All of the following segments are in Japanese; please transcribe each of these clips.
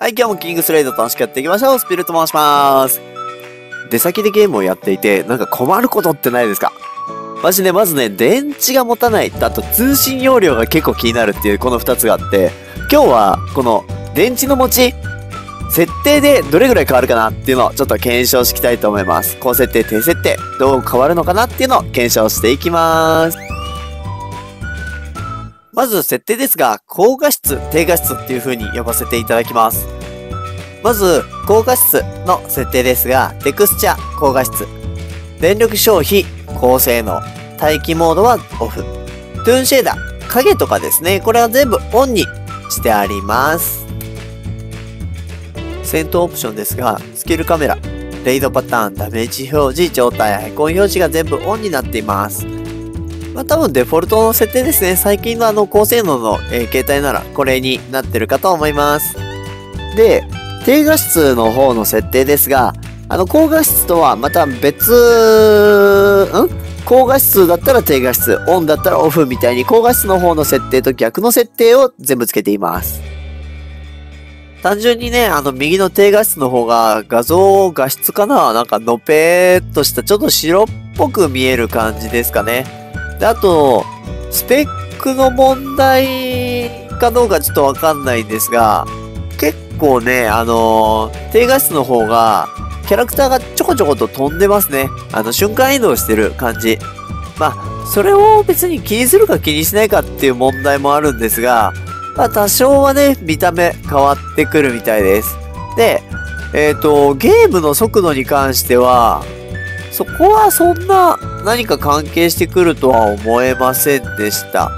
はい、今日もキングスレイド楽しくやっていきましょう。スピルと申します。出先でゲームをやっていて、なんか困ることってないですかマジね、まずね、電池が持たないあと通信容量が結構気になるっていうこの2つがあって、今日はこの電池の持ち、設定でどれぐらい変わるかなっていうのをちょっと検証していきたいと思います。高設定、低設定、どう変わるのかなっていうのを検証していきます。まず設定ですが、高画質、低画質っていう風に呼ばせていただきます。まず、高画質の設定ですが、テクスチャ、高画質。電力消費、高性能。待機モードはオフ。トゥーンシェーダー、影とかですね、これは全部オンにしてあります。戦闘オプションですが、スキルカメラ、レイドパターン、ダメージ表示、状態、アイコン表示が全部オンになっています。まあ、多分デフォルトの設定ですね。最近のあの高性能の、えー、携帯ならこれになってるかと思います。で、低画質の方の設定ですが、あの高画質とはまた別、ん高画質だったら低画質、オンだったらオフみたいに高画質の方の設定と逆の設定を全部つけています。単純にね、あの右の低画質の方が画像画質かななんかのぺーっとしたちょっと白っぽく見える感じですかね。で、あと、スペックの問題かどうかちょっとわかんないんですが、結構ね、あのー、低画質の方が、キャラクターがちょこちょこと飛んでますね。あの、瞬間移動してる感じ。まあ、それを別に気にするか気にしないかっていう問題もあるんですが、まあ、多少はね、見た目変わってくるみたいです。で、えっ、ー、と、ゲームの速度に関しては、そこはそんな何か関係してくるとは思えませんでした。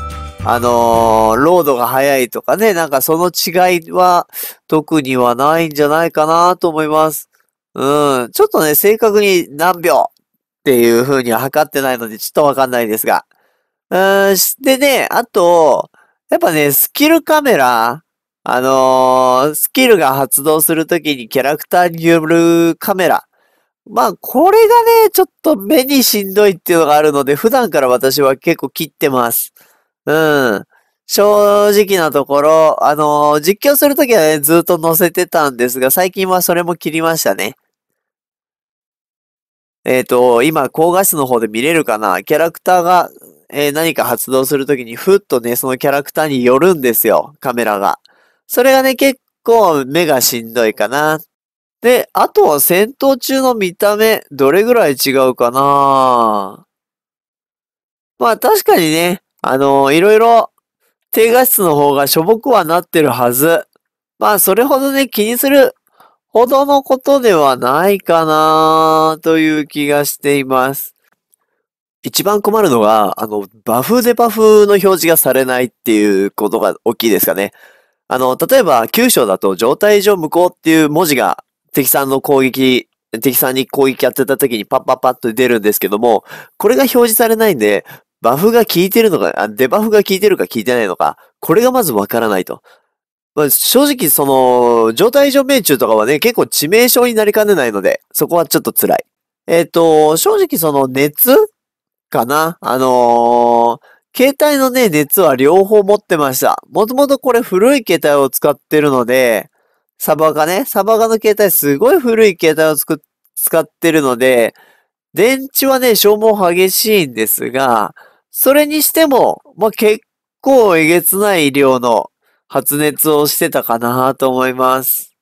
あのー、ロードが速いとかね、なんかその違いは特にはないんじゃないかなと思います。うん。ちょっとね、正確に何秒っていう風には測ってないのでちょっとわかんないですが。うん。でね、あと、やっぱね、スキルカメラ、あのー、スキルが発動するときにキャラクターによるカメラまあ、これがね、ちょっと目にしんどいっていうのがあるので、普段から私は結構切ってます。うん。正直なところ、あのー、実況するときはね、ずっと載せてたんですが、最近はそれも切りましたね。えっ、ー、と、今、高画質の方で見れるかなキャラクターが、えー、何か発動するときに、ふっとね、そのキャラクターによるんですよ、カメラが。それがね、結構目がしんどいかなっで、あとは戦闘中の見た目、どれぐらい違うかなまあ確かにね、あのー、いろいろ、低画質の方がしょぼくはなってるはず。まあそれほどね、気にするほどのことではないかなという気がしています。一番困るのが、あの、バフでバフの表示がされないっていうことが大きいですかね。あの、例えば、9章だと状態上無効っていう文字が敵さんの攻撃、敵さんに攻撃やってた時にパッパッパッと出るんですけども、これが表示されないんで、バフが効いてるのか、デバフが効いてるか効いてないのか、これがまずわからないと。まあ、正直その、状態異常命中とかはね、結構致命傷になりかねないので、そこはちょっと辛い。えっ、ー、と、正直その熱かなあのー、携帯のね、熱は両方持ってました。もともとこれ古い携帯を使ってるので、サバがね、サバガの携帯すごい古い携帯をつく使ってるので、電池はね、消耗激しいんですが、それにしても、まあ、結構えげつない量の発熱をしてたかなと思います。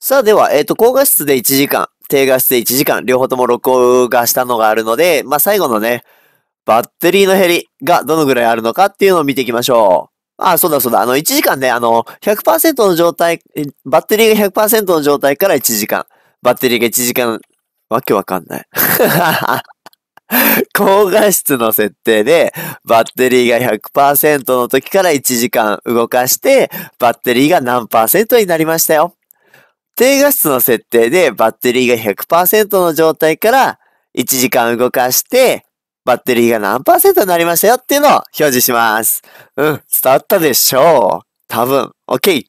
さあでは、えっ、ー、と、高画質で1時間、低画質で1時間、両方とも録画したのがあるので、まあ、最後のね、バッテリーの減りがどのぐらいあるのかっていうのを見ていきましょう。ああ、そうだそうだ。あの、1時間ね、あの、100%の状態、バッテリーが100%の状態から1時間。バッテリーが1時間、わけわかんない。高画質の設定で、バッテリーが100%の時から1時間動かして、バッテリーが何になりましたよ。低画質の設定で、バッテリーが100%の状態から1時間動かして、バッテリーが何パーセントになりましたよっていうのを表示します。うん、伝わったでしょう。多分、OK!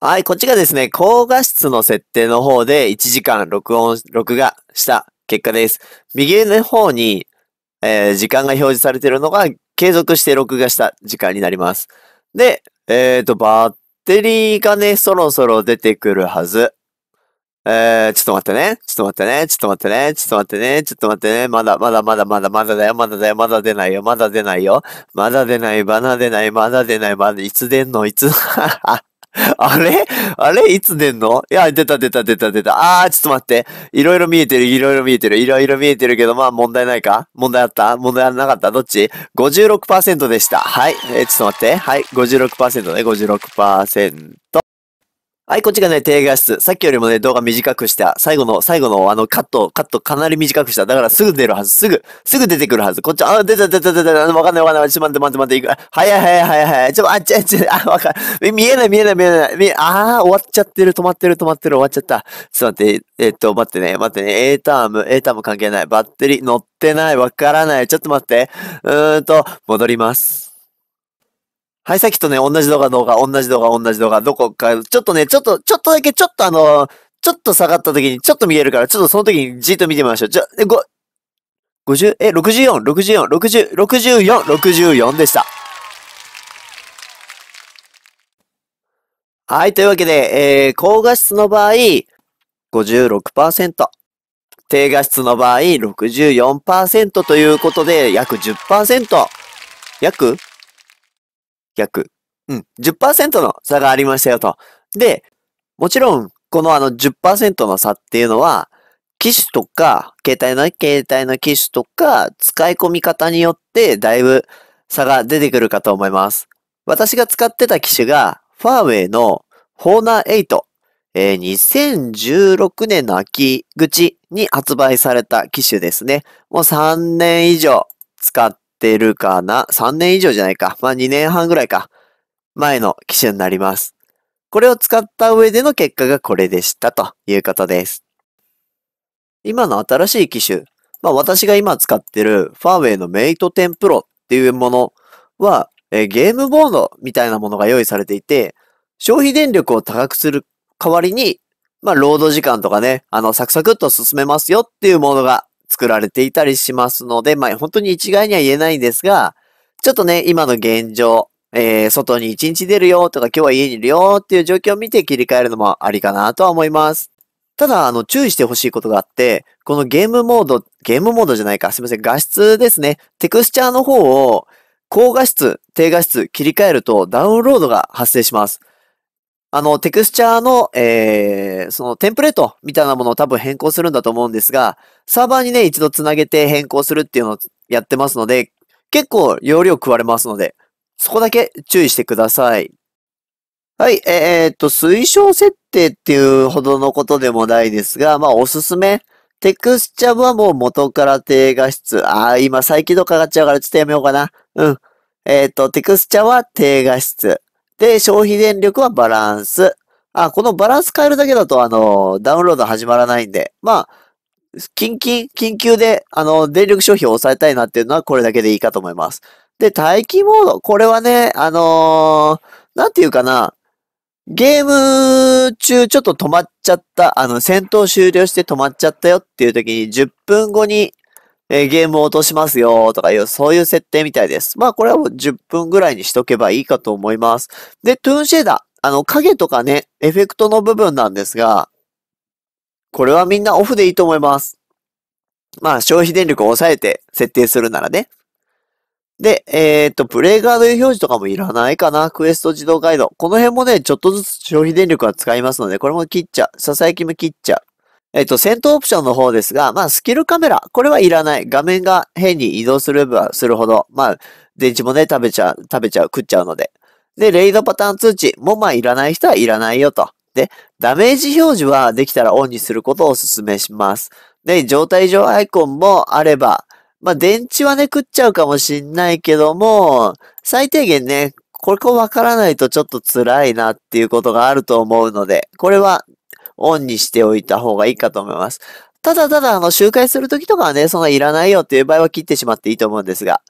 はい、こっちがですね、高画質の設定の方で1時間録音、録画した結果です。右の方に、えー、時間が表示されているのが継続して録画した時間になります。で、えっ、ー、と、バッテリーがね、そろそろ出てくるはず。えー、ちょっと待ってね。ちょっと待ってね。ちょっと待ってね。ちょっと待ってね。ちょっと待ってね。まだ、まだ、まだ、まだ、まだだよ。まだだよ。まだ出ないよ。まだ出ないよ。まだ出ない。まだ出ない。まだ出ない。まだ、いつ出んのいつ、あれあれいつ出んのいや、出た出た出た出た。あー、ちょっと待って。いろいろ見えてる、いろいろ見えてる、いろいろ見えてるけど、まあ問題ないか問題あった問題なかったどっち ?56% でした。はい。えー、ちょっと待って。はい。56%ね。56%。はい、こっちがね、低画質。さっきよりもね、動画短くした。最後の、最後のあの、カット、カットかなり短くした。だからすぐ出るはず。すぐ、すぐ出てくるはず。こっち、あ、出た出た出た。わかんないわかんない。ちょ、っと待って待って待って。く。早い早い早い早い。ちょ、待っちあっち、あ、わかる。見えない見えない見えない。見え、あー、終わっちゃってる。止まってる止まってる。終わっちゃった。ちょっと待って、えー、っと、待ってね、待ってね。A ターム、A ターム関係ない。バッテリー乗ってない。わからない。ちょっと待って。うーんと、戻ります。はい、さっきとね、同じ動画、動画、同じ動画、同じ動画、どこか、ちょっとね、ちょっと、ちょっとだけ、ちょっとあのー、ちょっと下がった時に、ちょっと見えるから、ちょっとその時にじっと見てみましょう。じゃ、え、ご、50、え、64、64、60、64、64でした。はい、というわけで、えー、高画質の場合、56%。低画質の場合64%ということで約10%。約約、うん、10%の差がありましたよと。で、もちろん、このあの10%の差っていうのは、機種とか、携帯の、携帯の機種とか、使い込み方によって、だいぶ差が出てくるかと思います。私が使ってた機種が、ファーウェイのホーナー8、えー、2016年の秋口に発売された機種ですね。もう3年以上使っってるかな ?3 年以上じゃないか。まあ2年半ぐらいか。前の機種になります。これを使った上での結果がこれでしたということです。今の新しい機種、まあ私が今使ってるファーウェイのメイト10 Pro っていうものは、えゲームボードみたいなものが用意されていて、消費電力を高くする代わりに、まあ、労働時間とかね、あの、サクサクっと進めますよっていうものが作られていたりしますので、まあ、本当に一概には言えないんですが、ちょっとね、今の現状、えー、外に一日出るよとか今日は家にいるよっていう状況を見て切り替えるのもありかなとは思います。ただ、あの、注意してほしいことがあって、このゲームモード、ゲームモードじゃないか、すいません、画質ですね。テクスチャーの方を、高画質、低画質切り替えるとダウンロードが発生します。あの、テクスチャーの、えー、そのテンプレートみたいなものを多分変更するんだと思うんですが、サーバーにね、一度つなげて変更するっていうのをやってますので、結構容量食われますので、そこだけ注意してください。はい、えー、っと、推奨設定っていうほどのことでもないですが、まあ、おすすめ。テクスチャはもう元から低画質。ああ、今再起動かかっちゃうからちょっとやめようかな。うん。えー、っと、テクスチャは低画質。で、消費電力はバランス。あ、このバランス変えるだけだと、あの、ダウンロード始まらないんで、まあ、緊急、緊急で、あの、電力消費を抑えたいなっていうのはこれだけでいいかと思います。で、待機モード。これはね、あのー、なんていうかな。ゲーム中ちょっと止まっちゃった、あの、戦闘終了して止まっちゃったよっていう時に10分後にえー、ゲームを落としますよとかいう、そういう設定みたいです。まあこれはもう10分ぐらいにしとけばいいかと思います。で、トゥーンシェーダー。あの、影とかね、エフェクトの部分なんですが、これはみんなオフでいいと思います。まあ、消費電力を抑えて設定するならね。で、えっ、と、プレイガード表示とかもいらないかな。クエスト自動ガイド。この辺もね、ちょっとずつ消費電力は使いますので、これも切っちゃう。ささやきも切っちゃう。えっと、戦闘オプションの方ですが、まあ、スキルカメラ、これはいらない。画面が変に移動すればするほど、まあ、電池もね、食べちゃう、食べちゃう、食っちゃうので。で、レイドパターン通知も、まあ、いらない人はいらないよと。で、ダメージ表示はできたらオンにすることをお勧めします。で、状態上アイコンもあれば、まあ、電池はね、食っちゃうかもしんないけども、最低限ね、これこわからないとちょっと辛いなっていうことがあると思うので、これはオンにしておいた方がいいかと思います。ただただ、あの、周回するときとかはね、そんないらないよっていう場合は切ってしまっていいと思うんですが。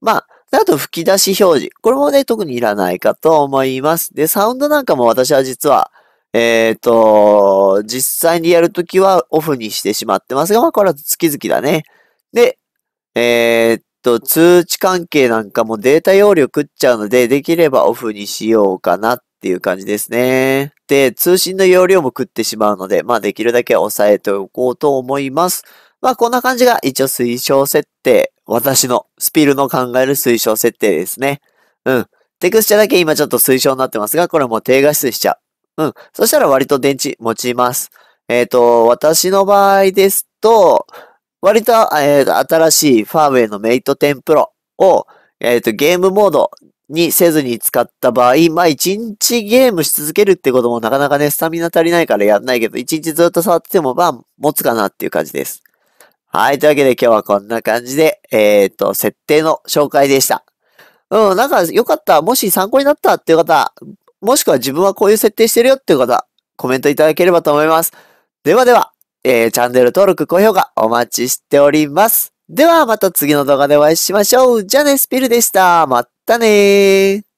まあ、あと吹き出し表示。これもね、特にいらないかと思います。で、サウンドなんかも私は実は、えっ、ー、と、実際にやるときはオフにしてしまってますが、まあ、これは月々だね。で、えー、っと、通知関係なんかもデータ容量食っちゃうので、できればオフにしようかなっていう感じですね。て、通信の容量も食ってしまうので、まあできるだけ抑えておこうと思います。まあこんな感じが一応推奨設定。私の、スピルの考える推奨設定ですね。うん。テクスチャだけ今ちょっと推奨になってますが、これも低画質しちゃう。うん。そしたら割と電池持ちます。えっ、ー、と、私の場合ですと、割と、えー、新しいファーウェイのメイト10 Pro を、えっ、ー、と、ゲームモードにせずに使った場合、まあ一日ゲームし続けるってこともなかなかね、スタミナ足りないからやんないけど、一日ずっと触っててもまあ持つかなっていう感じです。はい、というわけで今日はこんな感じで、えっ、ー、と、設定の紹介でした。うん、なんか良かった。もし参考になったっていう方、もしくは自分はこういう設定してるよっていう方、コメントいただければと思います。ではでは、えー、チャンネル登録、高評価お待ちしております。ではまた次の動画でお会いしましょう。じゃあね、スピルでした。またたねー